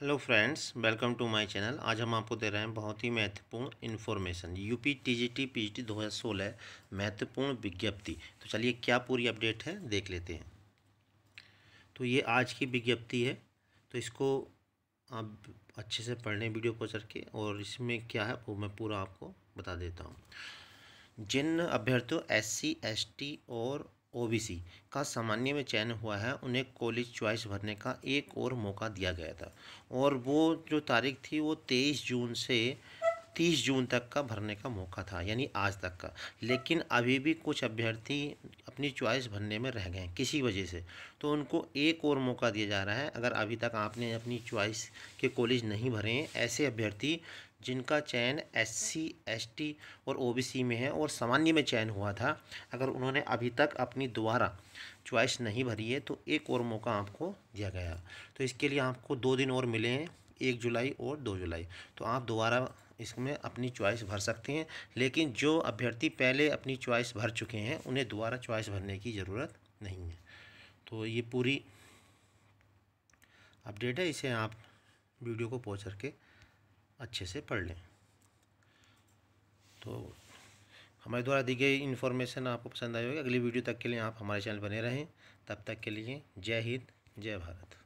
hello friends welcome to my channel आज हम आपको दे रहे हैं बहुत ही महत्वपूर्ण इन्फॉर्मेशन यूपी टीजीटी पीजीटी 2016 महत्वपूर्ण विज्ञप्ति तो चलिए क्या पूरी अपडेट है देख लेते हैं तो ये आज की विज्ञप्ति है तो इसको आप अच्छे से पढ़ने वीडियो को सर के और इसमें क्या है वो मैं पूरा आपको बता देता हूँ जिन अभ्यर्थियों एस सी और ओबीसी का सामान्य में चयन हुआ है उन्हें कॉलेज च्वाइस भरने का एक और मौका दिया गया था और वो जो तारीख थी वो तेईस जून से तीस जून तक का भरने का मौका था यानी आज तक का लेकिन अभी भी कुछ अभ्यर्थी अपनी चॉइस भरने में रह गए किसी वजह से तो उनको एक और मौका दिया जा रहा है अगर अभी तक आपने अपनी चॉइस के कॉलेज नहीं भरे हैं ऐसे अभ्यर्थी जिनका चयन एस सी एस टी और ओ बी सी में है और सामान्य में चयन हुआ था अगर उन्होंने अभी तक अपनी दोबारा च्वाइस नहीं भरी है तो एक और मौका आपको दिया गया तो इसके लिए आपको दो दिन और मिले हैं एक जुलाई और दो जुलाई तो आप दोबारा इसमें अपनी च्वाइस भर सकते हैं लेकिन जो अभ्यर्थी पहले अपनी च्वाइस भर चुके हैं उन्हें दोबारा च्वाइस भरने की ज़रूरत नहीं है तो ये पूरी अपडेट है इसे आप वीडियो को पहुँच करके अच्छे से पढ़ लें तो हमारे द्वारा दी गई इन्फॉर्मेशन आपको पसंद आई होगी अगली वीडियो तक के लिए आप हमारे चैनल बने रहें तब तक के लिए जय हिंद जय भारत